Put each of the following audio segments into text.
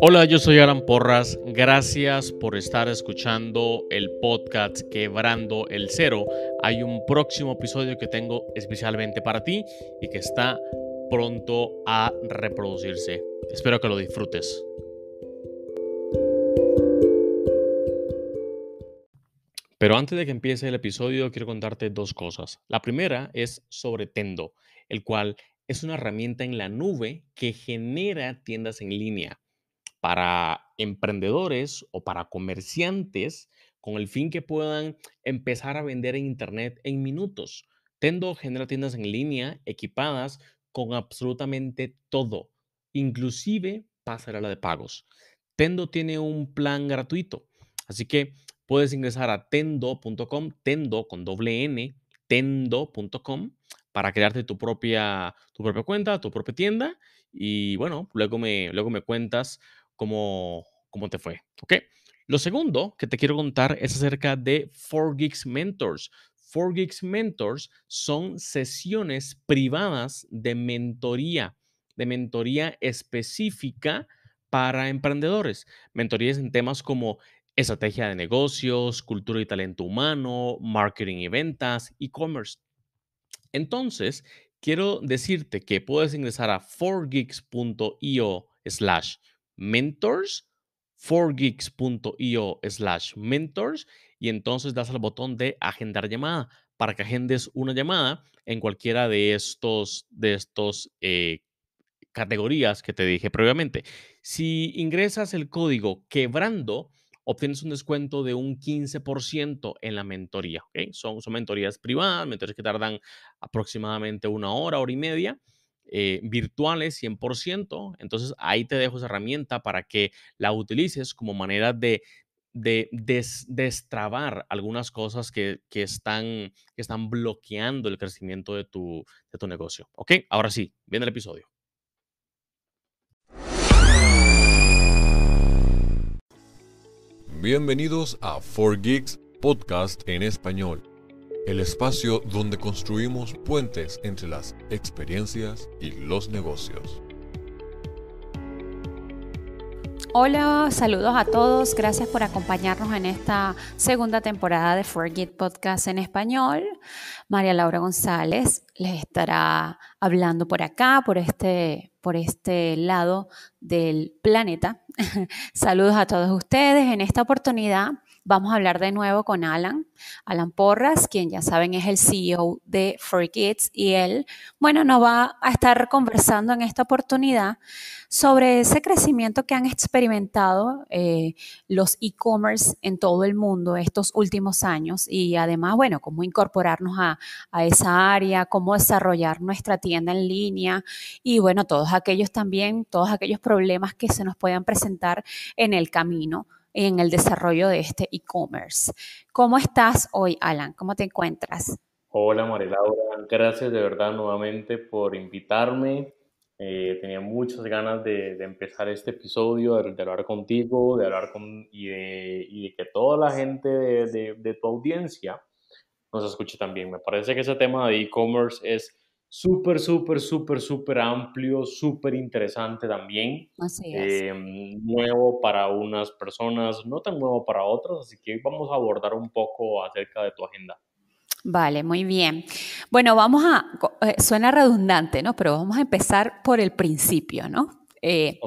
Hola, yo soy Alan Porras. Gracias por estar escuchando el podcast Quebrando el Cero. Hay un próximo episodio que tengo especialmente para ti y que está pronto a reproducirse. Espero que lo disfrutes. Pero antes de que empiece el episodio, quiero contarte dos cosas. La primera es sobre Tendo, el cual es una herramienta en la nube que genera tiendas en línea para emprendedores o para comerciantes con el fin que puedan empezar a vender en Internet en minutos. Tendo genera tiendas en línea equipadas con absolutamente todo, inclusive la de pagos. Tendo tiene un plan gratuito, así que puedes ingresar a tendo.com, tendo con doble n, tendo.com para crearte tu propia, tu propia cuenta, tu propia tienda y bueno, luego me, luego me cuentas cómo, te fue. ¿Ok? Lo segundo que te quiero contar es acerca de 4Geeks Mentors. 4Geeks Mentors son sesiones privadas de mentoría, de mentoría específica para emprendedores. Mentorías en temas como estrategia de negocios, cultura y talento humano, marketing y ventas, e-commerce. Entonces, quiero decirte que puedes ingresar a 4geeks.io slash mentors, 4geeks.io slash mentors y entonces das al botón de agendar llamada para que agendes una llamada en cualquiera de estos, de estos eh, categorías que te dije previamente. Si ingresas el código quebrando, obtienes un descuento de un 15% en la mentoría. Son, son mentorías privadas, mentorías que tardan aproximadamente una hora, hora y media. Eh, virtuales 100%. Entonces ahí te dejo esa herramienta para que la utilices como manera de, de destrabar algunas cosas que, que, están, que están bloqueando el crecimiento de tu, de tu negocio. ¿Ok? Ahora sí, viene el episodio. Bienvenidos a 4Geeks Podcast en español el espacio donde construimos puentes entre las experiencias y los negocios. Hola, saludos a todos. Gracias por acompañarnos en esta segunda temporada de Forget Podcast en español. María Laura González les estará hablando por acá, por este, por este lado del planeta. saludos a todos ustedes. En esta oportunidad Vamos a hablar de nuevo con Alan, Alan Porras, quien ya saben es el CEO de Free Kids y él, bueno, nos va a estar conversando en esta oportunidad sobre ese crecimiento que han experimentado eh, los e-commerce en todo el mundo estos últimos años y además, bueno, cómo incorporarnos a, a esa área, cómo desarrollar nuestra tienda en línea y bueno, todos aquellos también, todos aquellos problemas que se nos puedan presentar en el camino en el desarrollo de este e-commerce. ¿Cómo estás hoy, Alan? ¿Cómo te encuentras? Hola, Marilaura. Gracias de verdad nuevamente por invitarme. Eh, tenía muchas ganas de, empezar este episodio, de, hablar contigo, de hablar con y de, que toda la gente de, de tu audiencia nos escuche también. Me parece que ese tema de e-commerce es súper, súper, súper, súper amplio, súper interesante también. Así es. Em, nuevo para unas personas, no tan nuevo para otras, así que vamos a abordar un poco acerca de tu agenda. Vale, muy bien. Bueno, vamos a, eh, suena redundante, ¿no? Pero vamos a empezar por el principio, ¿no? Eh,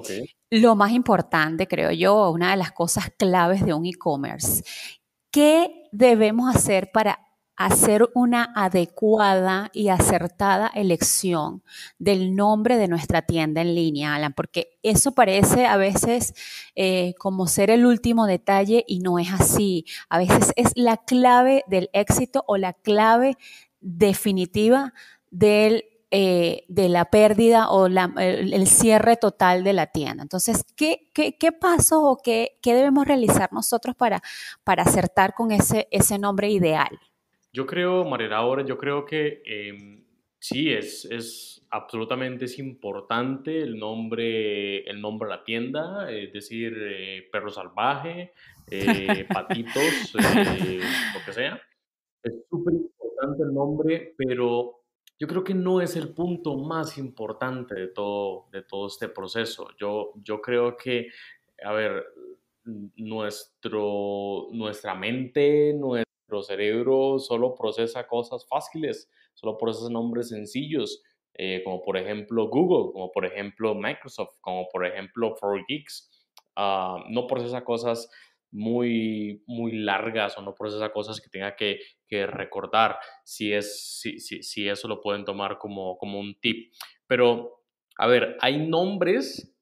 lo más importante, creo yo, una de las cosas claves de un e-commerce. ¿Qué debemos hacer para hacer una adecuada y acertada elección del nombre de nuestra tienda en línea, Alan, porque eso parece a veces eh, como ser el último detalle y no es así. A veces es la clave del éxito o la clave definitiva eh, de la pérdida o el, cierre total de la tienda. Entonces, ¿qué, paso pasos o qué, debemos realizar nosotros para, para acertar con ese nombre ideal? Yo creo, Mariela, ahora yo creo que em, sí, es, absolutamente importante el nombre, el nombre de la tienda, es decir, eh, perro salvaje, eh, patitos, eh, lo que sea. Es súper importante el nombre, pero yo creo que no es el punto más importante de todo, de todo este proceso. Yo, yo creo que, a ver, nuestro, nuestra mente, nuestra el cerebro solo procesa cosas fáciles, solo procesa nombres sencillos, eh, como por ejemplo Google, como por ejemplo Microsoft, como por ejemplo 4Geeks. Ah, no procesa cosas muy, muy largas o no procesa cosas que tenga que, recordar, si, es, si, si, si, eso lo pueden tomar como, como un tip. Pero, a ver, hay nombres,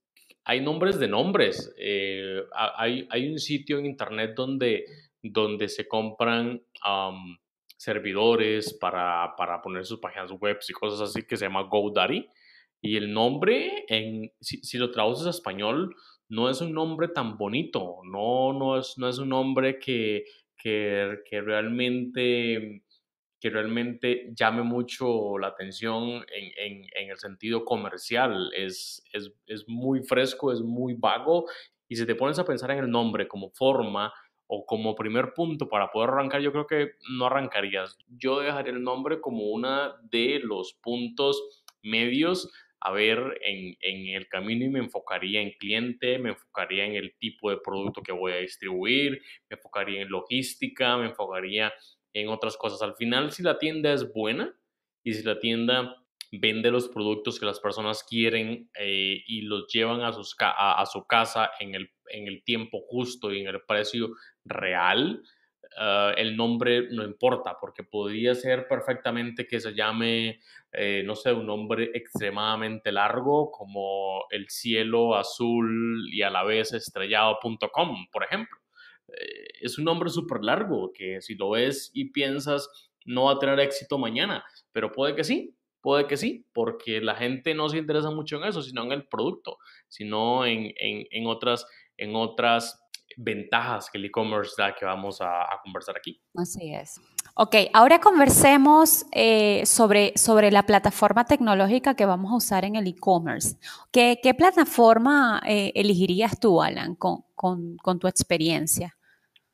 hay nombres de nombres. Eh, hay, hay, un sitio en internet donde, donde se compran servidores para, poner sus páginas web y cosas así que se llama GoDaddy. Y el nombre, si, lo traduces a español, no es un nombre tan bonito, no, es, un nombre que, realmente que realmente llame mucho la atención en, el sentido comercial. Es, es, muy fresco, es muy vago y si te pones a pensar en el nombre como forma o como primer punto para poder arrancar, yo creo que no arrancarías. Yo dejaría el nombre como uno de los puntos medios a ver en, en, el camino y me enfocaría en cliente, me enfocaría en el tipo de producto que voy a distribuir, me enfocaría en logística, me enfocaría en otras cosas. Al final, si la tienda es buena y si la tienda vende los productos que las personas quieren eh, y los llevan a, su casa en el, tiempo justo y en el precio real, ah, el nombre no importa, porque podría ser perfectamente que se llame, eh, no sé, un nombre extremadamente largo como el cielo azul y a la vez estrellado.com, por ejemplo. Eh, es un nombre súper largo que si lo ves y piensas no va a tener éxito mañana, pero puede que sí, Puede que sí, porque la gente no se interesa mucho en eso, sino en el producto, sino en, otras, en otras ventajas que el e-commerce da que vamos a, conversar aquí. Así es. Ok, ahora conversemos eh, sobre, sobre la plataforma tecnológica que vamos a usar en el e-commerce. ¿Qué, plataforma eh, elegirías tú, Alan, con tu experiencia?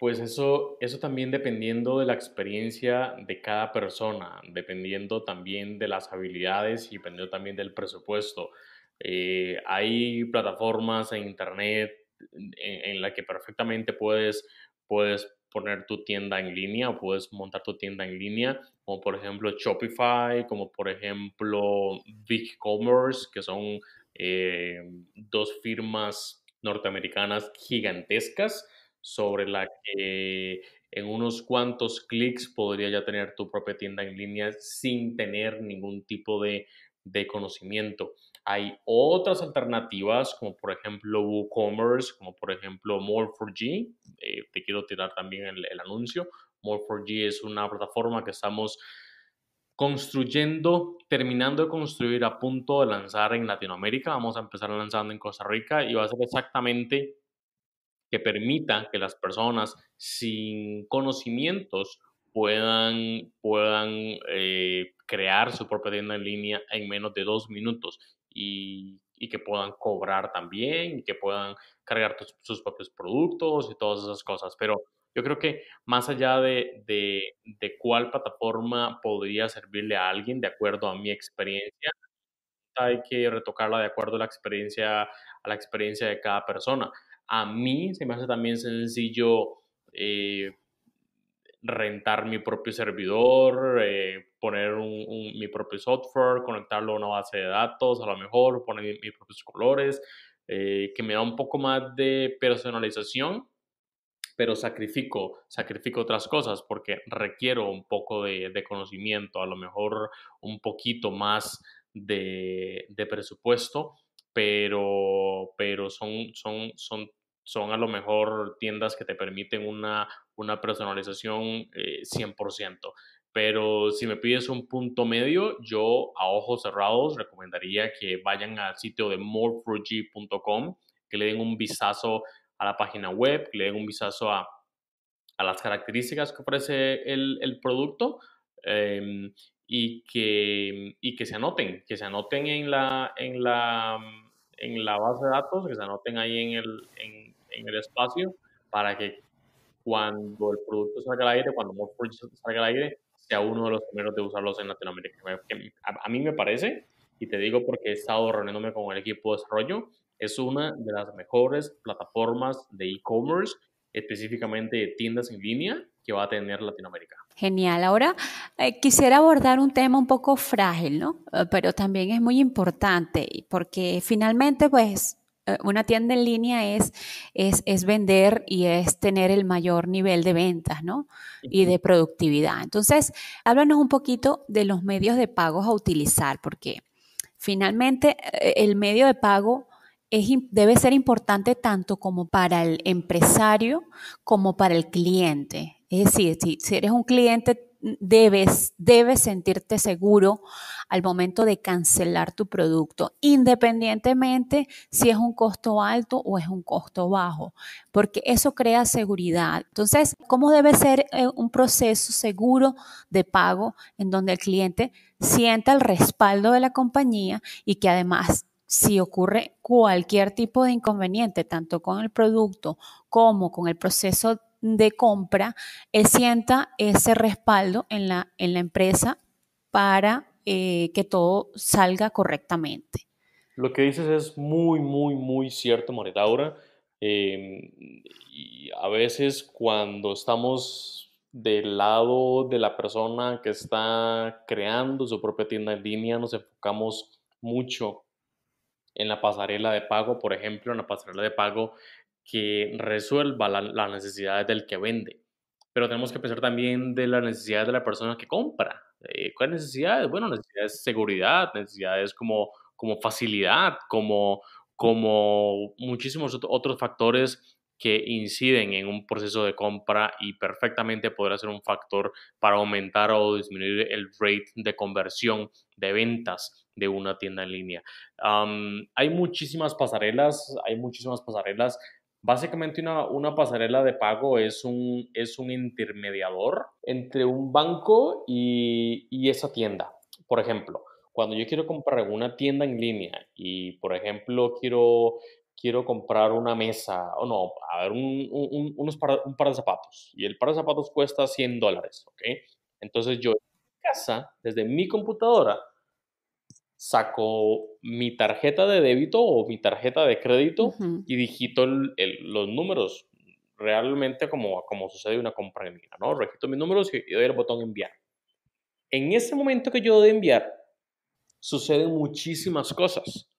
Pues eso, eso también dependiendo de la experiencia de cada persona, dependiendo también de las habilidades y dependiendo también del presupuesto. Eh, hay plataformas en internet en, las la que perfectamente puedes, puedes poner tu tienda en línea o puedes montar tu tienda en línea, como por ejemplo Shopify, como por ejemplo BigCommerce, que son eh, dos firmas norteamericanas gigantescas sobre la que en unos cuantos clics podría ya tener tu propia tienda en línea sin tener ningún tipo de, conocimiento. Hay otras alternativas, como por ejemplo WooCommerce, como por ejemplo More4G. Eh, te quiero tirar también el, el anuncio. More4G es una plataforma que estamos construyendo, terminando de construir a punto de lanzar en Latinoamérica. Vamos a empezar lanzando en Costa Rica y va a ser exactamente que permita que las personas sin conocimientos puedan, puedan eh, crear su propia tienda en línea en menos de dos minutos y, que puedan cobrar también, y que puedan cargar sus propios productos y todas esas cosas. Pero yo creo que más allá de, de cuál plataforma podría servirle a alguien de acuerdo a mi experiencia, hay que retocarla de acuerdo a la experiencia, a la experiencia de cada persona. A mí se me hace también sencillo eh, rentar mi propio servidor, eh, poner un, mi propio software, conectarlo a una base de datos, a lo mejor poner mis propios colores, eh, que me da un poco más de personalización, pero sacrifico, sacrifico otras cosas porque requiero un poco de, conocimiento, a lo mejor un poquito más de, presupuesto, pero, pero son, son son a lo mejor tiendas que te permiten una, una personalización 100%. Eh, Pero si me pides un punto medio, yo a ojos cerrados recomendaría que vayan al sitio de more que le den un vistazo a la página web, que le den un vistazo a, a las características que ofrece el, el producto em, y, que, y que se anoten, que se anoten en la, en la, en la base de datos, que se anoten ahí en el, en el espacio para que cuando el producto salga al aire, cuando Morph salga al aire, sea uno de los primeros de usarlos en Latinoamérica. A, mí me parece, y te digo porque he estado reuniéndome con el equipo de desarrollo, es una de las mejores plataformas de e-commerce, específicamente de tiendas en línea, que va a tener Latinoamérica. Genial. Ahora eh, quisiera abordar un tema un poco frágil, ¿no? Eh, pero también es muy importante porque finalmente, pues, eh, una tienda en línea es, es, vender y es tener el mayor nivel de ventas, ¿no? Y de productividad. Entonces, háblanos un poquito de los medios de pagos a utilizar, porque finalmente eh, el medio de pago es, debe ser importante tanto como para el empresario como para el cliente. Es decir, si eres un cliente debes, debes sentirte seguro al momento de cancelar tu producto, independientemente si es un costo alto o es un costo bajo, porque eso crea seguridad. Entonces, ¿cómo debe ser eh, un proceso seguro de pago en donde el cliente sienta el respaldo de la compañía y que además si ocurre cualquier tipo de inconveniente, tanto con el producto como con el proceso de compra, él eh, sienta ese respaldo en la, en la empresa para eh, que todo salga correctamente. Lo que dices es muy, muy, muy cierto, Moretaura. Em, y a veces cuando estamos del lado de la persona que está creando su propia tienda en línea, nos enfocamos mucho en la pasarela de pago, por ejemplo, en la pasarela de pago que resuelva las necesidades del que vende. Pero tenemos que pensar también de las necesidades de la persona que compra. Eh, ¿Cuáles necesidades? Bueno, necesidades de seguridad, necesidades como, como facilidad, como, como muchísimos otros factores que inciden en un proceso de compra y perfectamente podrá ser un factor para aumentar o disminuir el rate de conversión de ventas de una tienda en línea. hay muchísimas pasarelas, hay muchísimas pasarelas Básicamente una, pasarela de pago es un, es un intermediador entre un banco y, y esa tienda. Por ejemplo, cuando yo quiero comprar una tienda en línea y, por ejemplo, quiero, quiero comprar una mesa, o no, a ver, un, unos par, un de zapatos, y el par de zapatos cuesta 100 dólares, ¿ok? Entonces yo en casa, desde mi computadora, saco mi tarjeta de débito o mi tarjeta de crédito y digito los números, realmente como, como sucede una compra en línea, ¿no? Registro mis números y, doy el botón enviar. En ese momento que yo doy enviar, suceden muchísimas cosas,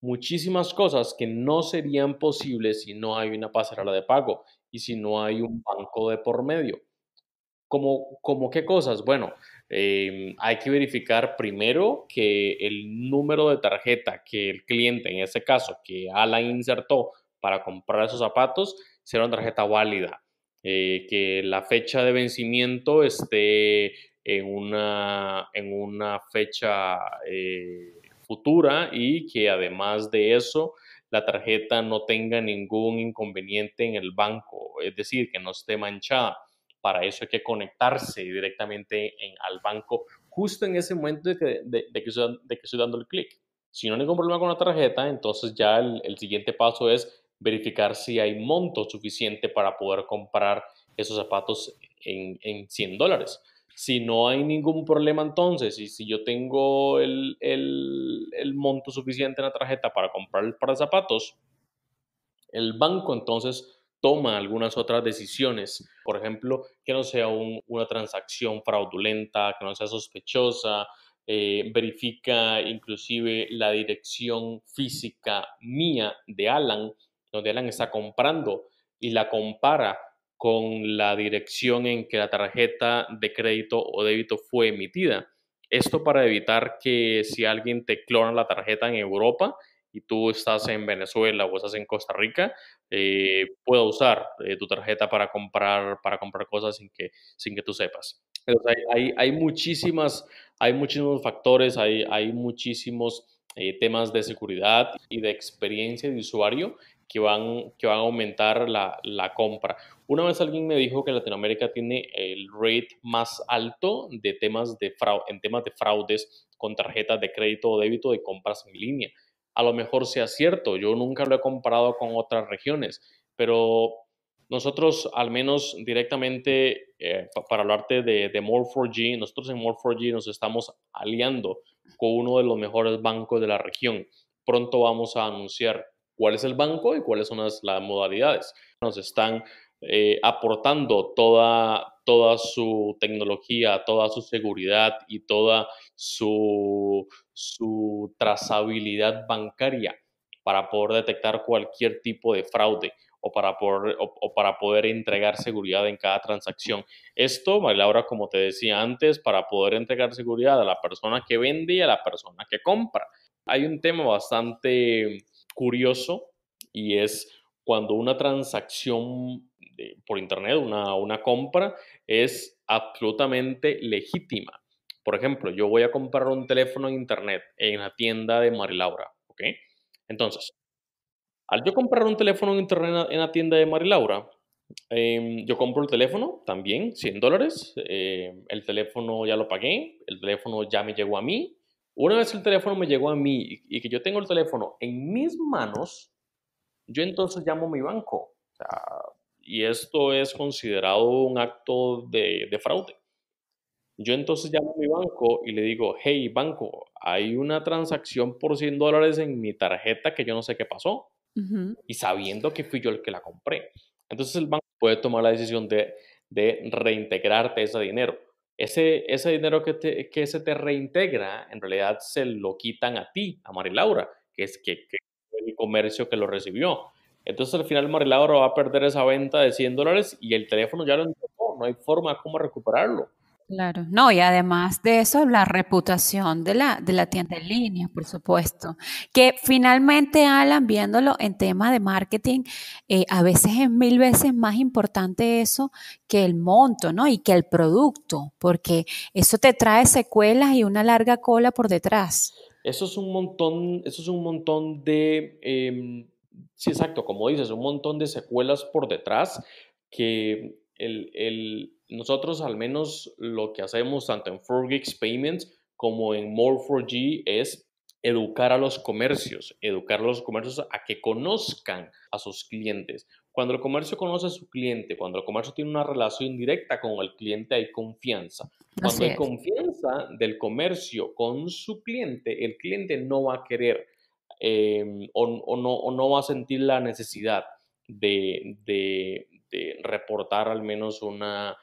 muchísimas cosas que no serían posibles si no hay una pasarela de pago y si no hay un banco de por medio. ¿Cómo, como qué cosas? Bueno, Em, hay que verificar primero que el número de tarjeta que el cliente, en ese caso, que Alan insertó para comprar esos zapatos, sea una tarjeta válida. Eh, que la fecha de vencimiento esté en una, en una fecha eh, futura y que además de eso la tarjeta no tenga ningún inconveniente en el banco, es decir, que no esté manchada. Para eso hay que conectarse directamente al banco justo en ese momento de que, de, que, estoy, dando el clic. Si no hay ningún problema con la tarjeta, entonces ya el, siguiente paso es verificar si hay monto suficiente para poder comprar esos zapatos en, en 100 dólares. Si no hay ningún problema entonces, y si yo tengo el, el, monto suficiente en la tarjeta para comprar el zapatos, el banco entonces toma algunas otras decisiones, por ejemplo, que no sea una transacción fraudulenta, que no sea sospechosa, eh, verifica inclusive la dirección física mía de Alan, donde Alan está comprando y la compara con la dirección en que la tarjeta de crédito o débito fue emitida. Esto para evitar que si alguien te clona la tarjeta en Europa, y tú estás en Venezuela o estás en Costa Rica, eh, puedo usar eh, tu tarjeta para comprar, para comprar cosas sin que, sin que tú sepas. hay, muchísimas, hay muchísimos factores, hay, muchísimos eh, temas de seguridad y de experiencia de usuario que van, que van a aumentar la, compra. Una vez alguien me dijo que Latinoamérica tiene el rate más alto de temas de fraude, en temas de fraudes con tarjetas de crédito o débito de compras en línea a lo mejor sea cierto. Yo nunca lo he comparado con otras regiones, pero nosotros al menos directamente, eh, para hablarte de, de More4G, nosotros en More4G nos estamos aliando con uno de los mejores bancos de la región. Pronto vamos a anunciar cuál es el banco y cuáles son las, las modalidades. Nos están eh, aportando toda, toda su tecnología, toda su seguridad y toda su, su trazabilidad bancaria para poder detectar cualquier tipo de fraude o para poder, o, para poder entregar seguridad en cada transacción. Esto, Laura, como te decía antes, para poder entregar seguridad a la persona que vende y a la persona que compra. Hay un tema bastante curioso y es cuando una transacción por internet, una, compra, es absolutamente legítima. Por ejemplo, yo voy a comprar un teléfono en internet en la tienda de Marilaura, ¿ok? Entonces, al yo comprar un teléfono en internet en la tienda de Marilaura, eh, em, yo compro el teléfono también, 100 dólares. Eh, el teléfono ya lo pagué, el teléfono ya me llegó a mí. Una vez el teléfono me llegó a mí y que yo tengo el teléfono en mis manos, yo entonces llamo a mi banco. O sea, y esto es considerado un acto de, fraude. Yo entonces llamo a mi banco y le digo, hey banco, hay una transacción por 100 dólares en mi tarjeta que yo no sé qué pasó. Y sabiendo que fui yo el que la compré. Entonces el banco puede tomar la decisión de, de reintegrarte ese dinero. Ese, ese dinero que, que se te reintegra, en realidad se lo quitan a ti, a María Laura, que es que, que el comercio que lo recibió. Entonces al final Marilauro va a perder esa venta de 100 dólares y el teléfono ya lo encontró, no hay forma cómo recuperarlo. Claro, no, y además de eso, la reputación de la, de la tienda en línea, por supuesto. Que finalmente, Alan, viéndolo en tema de marketing, eh, a veces es mil veces más importante eso que el monto, ¿no? Y que el producto, porque eso te trae secuelas y una larga cola por detrás. Eso es un montón, eso es un montón de em, sí, exacto, como dices, un montón de secuelas por detrás que nosotros al menos lo que hacemos tanto en 4 Payments como en More4G es educar a los comercios, educar a los comercios a que conozcan a sus clientes. Cuando el comercio conoce a su cliente, cuando el comercio tiene una relación directa con el cliente, hay confianza. Cuando hay confianza del comercio con su cliente, el cliente no va a querer Em, o, no, va a sentir la necesidad de, reportar al menos una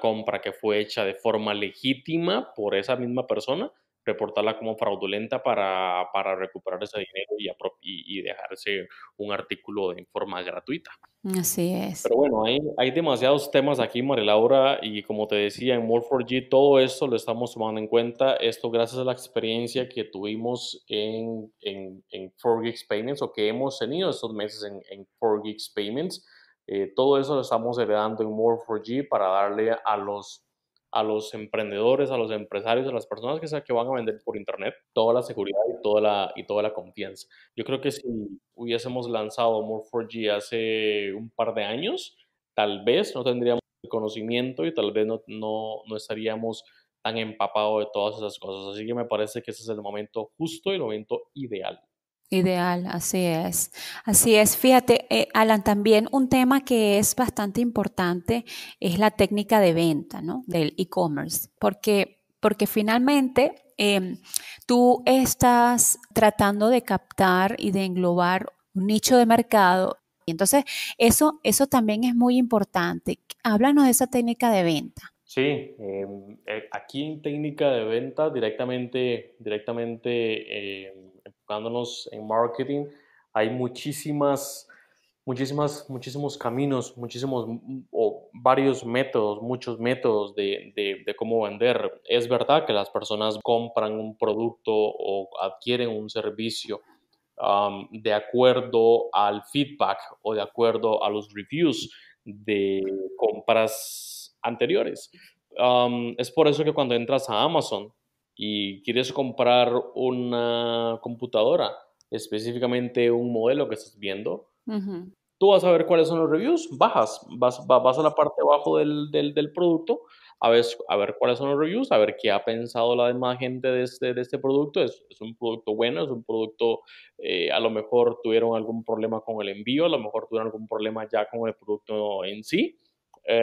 compra que fue hecha de forma legítima por esa misma persona reportarla como fraudulenta para, para recuperar ese dinero y, y, dejarse un artículo de forma gratuita. Así es. Pero bueno, hay, hay demasiados temas aquí, María Laura, y como te decía, en More4G todo esto lo estamos tomando en cuenta. Esto gracias a la experiencia que tuvimos en, en, en 4 g Payments o que hemos tenido estos meses en, en 4 g Payments. Eh, todo eso lo estamos heredando en More4G para darle a los a los emprendedores, a los empresarios, a las personas que, sea, que van a vender por Internet, toda la seguridad y toda la, y toda la confianza. Yo creo que si hubiésemos lanzado More4G hace un par de años, tal vez no tendríamos el conocimiento y tal vez no, no, no estaríamos tan empapados de todas esas cosas. Así que me parece que ese es el momento justo y el momento ideal. Ideal, así es. Así es. Fíjate, eh, Alan, también un tema que es bastante importante es la técnica de venta, ¿no? Del e-commerce, porque, porque finalmente em, tú estás tratando de captar y de englobar un nicho de mercado. Y entonces, eso, eso también es muy importante. Háblanos de esa técnica de venta. Sí, em, eh, aquí en técnica de venta directamente, directamente em, en marketing, hay muchísimas, muchísimas, muchísimos caminos, muchísimos mm, mm, o varios métodos, muchos métodos de, cómo vender. Es verdad que las personas compran un producto o adquieren un servicio de acuerdo al feedback o de acuerdo a los reviews de compras anteriores. es por eso que cuando entras a Amazon y quieres comprar una computadora, específicamente un modelo que estás viendo, tú vas a ver cuáles son los reviews, bajas, vas, vas a la parte abajo del, del, del producto a ver, a ver, cuáles son los reviews, a ver qué ha pensado la demás gente de este, este producto. Es, un producto bueno, es un producto, eh, a lo mejor tuvieron algún problema con el envío, a lo mejor tuvieron algún problema ya con el producto en sí. Eh,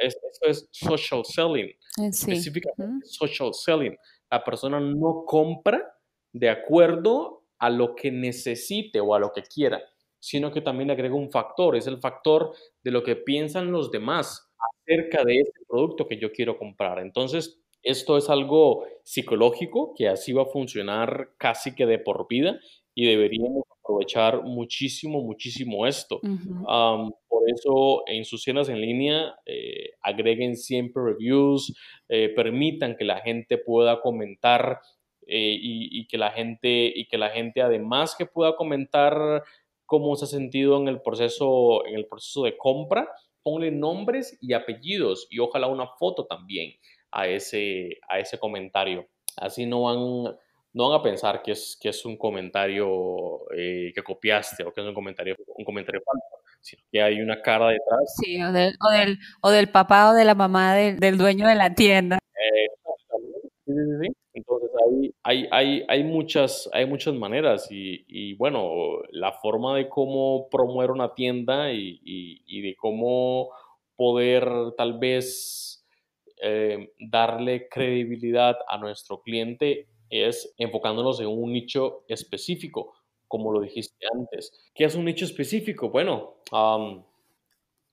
eso es social selling. Eh, específicamente, social selling. La persona no compra de acuerdo a lo que necesite o a lo que quiera, sino que también agrega un factor, es el factor de lo que piensan los demás acerca de ese producto que yo quiero comprar. Entonces, esto es algo psicológico que así va a funcionar casi que de por vida y deberíamos aprovechar muchísimo, muchísimo esto. por eso en sus tiendas en línea eh, agreguen siempre reviews, eh, permitan que la gente pueda comentar eh, y, que la gente, y que la gente además que pueda comentar cómo se ha sentido en el proceso, en el proceso de compra, ponle nombres y apellidos y ojalá una foto también a ese, a ese comentario. Así no van no van a pensar que es, que es un comentario eh, que copiaste o que es un comentario, un falso, sino que hay una cara detrás. Sí, o del, papá o de la mamá del, dueño de la tienda. Entonces hay, muchas, hay muchas maneras y, bueno, la forma de cómo promover una tienda y, de cómo poder tal vez eh, darle credibilidad a nuestro cliente es enfocándonos en un nicho específico, como lo dijiste antes. ¿Qué es un nicho específico? Bueno,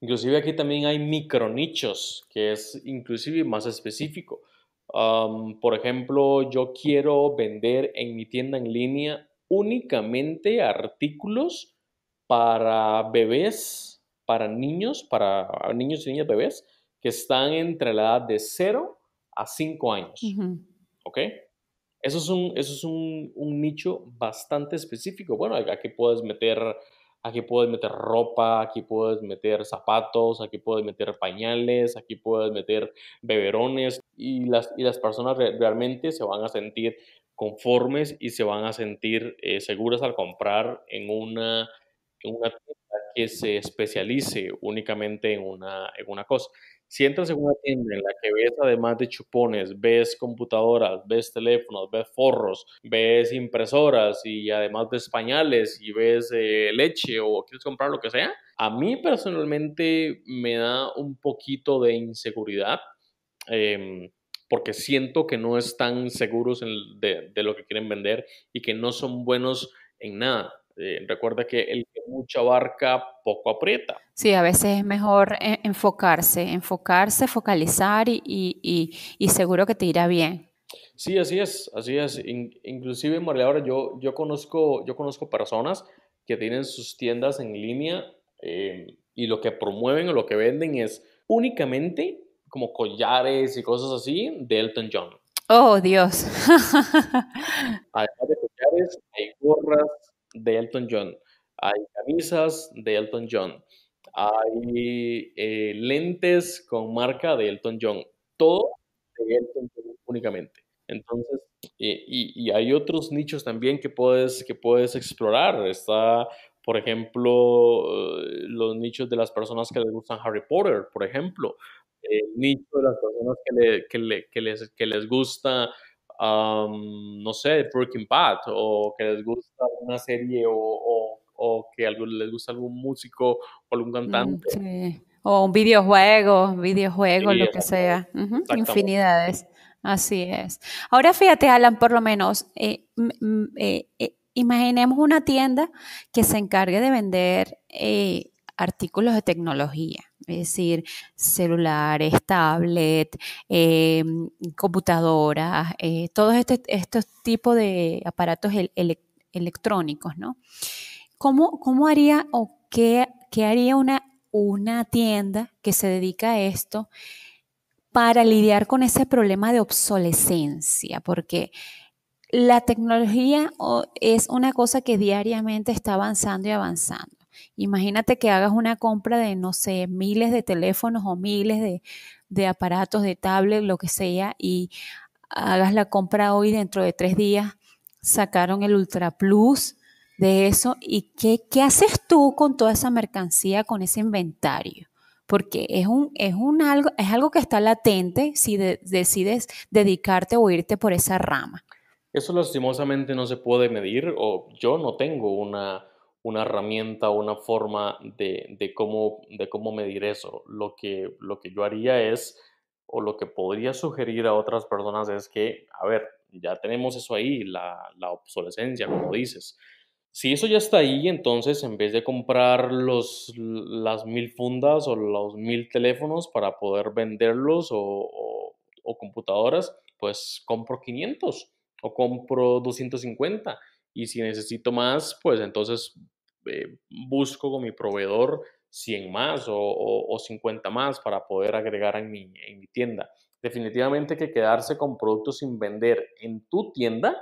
inclusive aquí también hay micronichos, que es inclusive más específico. por ejemplo, yo quiero vender en mi tienda en línea únicamente artículos para bebés, para niños, para niños y niñas bebés que están entre la edad de 0 a 5 años. ¿Ok? Eso es un, nicho bastante específico. Bueno, aquí puedes meter aquí puedes meter ropa, aquí puedes meter zapatos, aquí puedes meter pañales, aquí puedes meter beberones y las, personas realmente se van a sentir conformes y se van a sentir eh, seguras al comprar en una, tienda que se especialice únicamente en en una cosa. Si entras en una tienda en la que ves, además de chupones, ves computadoras, ves teléfonos, ves forros, ves impresoras y además de pañales y ves eh, leche o quieres comprar lo que sea, a mí personalmente me da un poquito de inseguridad. Em, porque siento que no están seguros de lo que quieren vender y que no son buenos en nada. Eh, recuerda que el que mucha barca poco aprieta. Sí, a veces es mejor e, enfocarse, enfocarse, focalizar y, y, y, seguro que te irá bien. Sí, así es, así es. inclusive, María ahora yo, yo, conozco, yo conozco personas que tienen sus tiendas en línea em, y lo que promueven o lo que venden es únicamente como collares y cosas así de Elton John. Oh, Dios. Además de collares, hay gorras, de Elton John, hay camisas de Elton John, hay eh, lentes con marca de Elton John, todo de Elton John únicamente. Entonces, y, hay otros nichos también que puedes, que puedes explorar. Está, por ejemplo, eh, los nichos de las personas que les gustan Harry Potter, por ejemplo. El nicho de las personas que, les, que les gusta no sé, Breaking Bad, o que les gusta una serie, o, o, que algo, les gusta algún músico o algún mm, cantante. O un videojuego, videojuego, lo que sea. Infinidades. Así es. Ahora fíjate, Alan, por lo menos, eh, eh, eh, imaginemos una tienda que se encargue de vender artículos de tecnología es decir, celulares, tablet, eh, computadoras, eh, todos este, estos tipos de aparatos electrónicos, ¿no? ¿Cómo, haría o qué, haría una tienda que se dedica a esto para lidiar con ese problema de obsolescencia? Porque la tecnología es una cosa que diariamente está avanzando y avanzando. Imagínate que hagas una compra de, no sé, miles de teléfonos o miles de, aparatos, de tablet, lo que sea, y hagas la compra hoy dentro de tres días, sacaron el Ultra Plus de eso, y qué, qué haces tú con toda esa mercancía, con ese inventario? porque es, un, es, un algo, es algo que está latente si decides dedicarte o irte por esa rama. Eso lastimosamente no se puede medir o yo no tengo una una herramienta, o una forma de, cómo, de cómo medir eso. Lo que, lo que yo haría es, o lo que podría sugerir a otras personas es que, a ver, ya tenemos eso ahí, la, obsolescencia, como dices. Si eso ya está ahí, entonces en vez de comprar los, las mil fundas o los mil teléfonos para poder venderlos o, o computadoras, pues compro 500 o compro 250 y si necesito más, pues entonces eh, busco con mi proveedor 100 más o, 50 más para poder agregar en mi, tienda. Definitivamente que quedarse con productos sin vender en tu tienda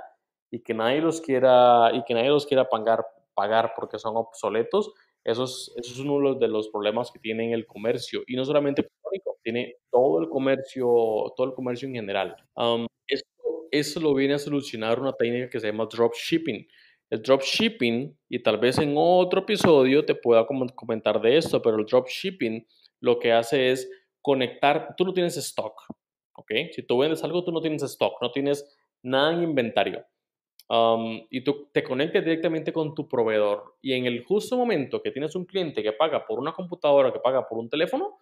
y que nadie los quiera, y que nadie los quiera pagar, pagar porque son obsoletos, eso es, uno de los problemas que tiene el comercio. Y no solamente tiene todo el comercio, todo el comercio en general. Eso lo viene a solucionar una técnica que se llama dropshipping el dropshipping, y tal vez en otro episodio te pueda comentar de esto, pero el dropshipping lo que hace es conectar, tú no tienes stock, ¿ok? Si tú vendes algo, tú no tienes stock, no tienes nada en inventario. Um, y tú te conectas directamente con tu proveedor y en el justo momento que tienes un cliente que paga por una computadora, que paga por un teléfono,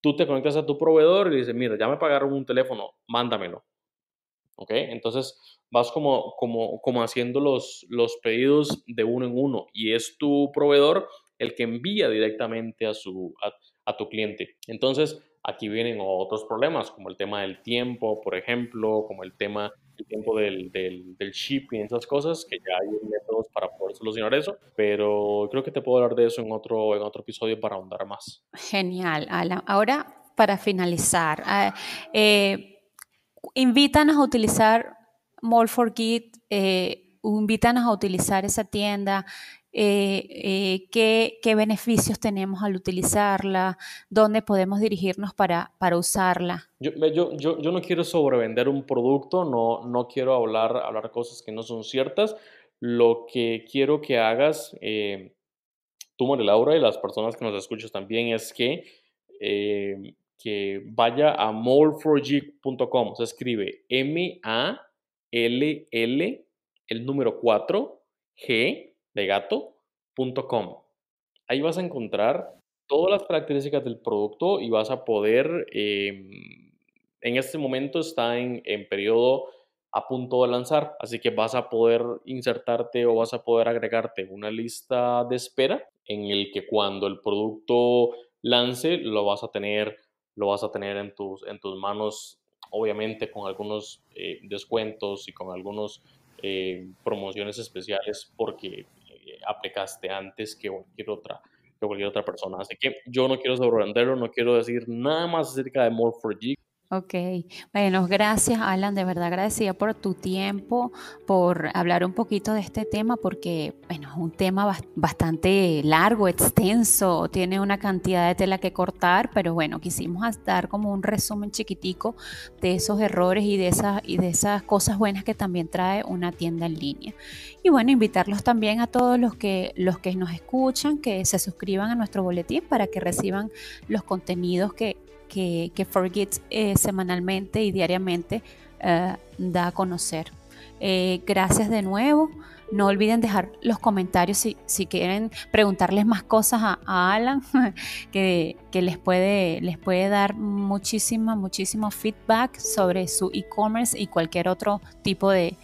tú te conectas a tu proveedor y dices, mira, ya me pagaron un teléfono, mándamelo. Entonces vas como, como, como haciendo los, los pedidos de uno en uno y es tu proveedor el que envía directamente a, su, a, tu cliente. Entonces aquí vienen otros problemas como el tema del tiempo, por ejemplo, como el tema el tiempo del, del, shipping, esas cosas, que ya hay métodos para poder solucionar eso, pero creo que te puedo hablar de eso en otro, en otro episodio para ahondar más. Genial, Ahora, para finalizar, ah, eh, invítanos a utilizar Mall for Git, eh, invítanos a utilizar esa tienda, eh, eh, qué, beneficios tenemos al utilizarla, dónde podemos dirigirnos para, para usarla. Yo, no quiero sobrevender un producto, no, no quiero hablar, hablar cosas que no son ciertas. Lo que quiero que hagas eh, tú, María Laura, y las personas que nos escuchan también, es que que vaya a mall 4 gcom Se escribe M-A-L-L, el número 4, G de gato.com. Ahí vas a encontrar todas las características del producto y vas a poder, em, en este momento está en, en periodo a punto de lanzar, así que vas a poder insertarte o vas a poder agregarte una lista de espera en el que cuando el producto lance lo vas a tener lo vas a tener en tus, en tus manos, obviamente con algunos eh, descuentos y con algunas eh, promociones especiales porque eh, aplicaste antes que cualquier otra que cualquier otra persona. Así que yo no quiero sobrevenderlo, no quiero decir nada más acerca de more for g Ok, bueno, gracias Alan, de verdad agradecida por tu tiempo, por hablar un poquito de este tema, porque bueno, es un tema bastante largo, extenso, tiene una cantidad de tela que cortar, pero bueno, quisimos dar como un resumen chiquitico de esos errores y de esas, y de esas cosas buenas que también trae una tienda en línea. Y bueno, invitarlos también a todos los que, los que nos escuchan, que se suscriban a nuestro boletín para que reciban los contenidos que, que, Forget eh, semanalmente y diariamente eh, da a conocer. Eh, gracias de nuevo. No olviden dejar los comentarios si, si quieren preguntarles más cosas a, Alan, que, les, puede, les puede dar muchísima, muchísimo feedback sobre su e-commerce y cualquier otro tipo de,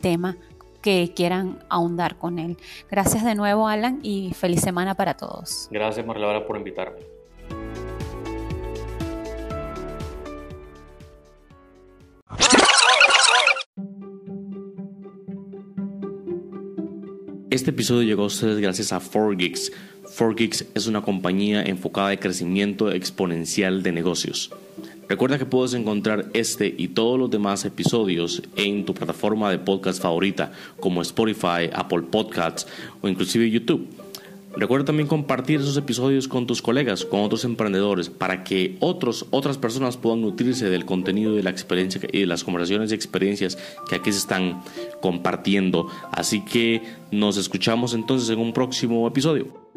tema que quieran ahondar con él. Gracias de nuevo, Alan, y feliz semana para todos. Gracias, Marlora, por invitarme. Este episodio llegó a ustedes gracias a 4Geeks. 4Geeks es una compañía enfocada en crecimiento exponencial de negocios. Recuerda que puedes encontrar este y todos los demás episodios en tu plataforma de podcast favorita como Spotify, Apple Podcasts o inclusive YouTube. Recuerda también compartir esos episodios con tus colegas, con otros emprendedores, para que otros, otras personas puedan nutrirse del contenido de la experiencia y de las conversaciones y experiencias que aquí se están compartiendo. Así que nos escuchamos entonces en un próximo episodio.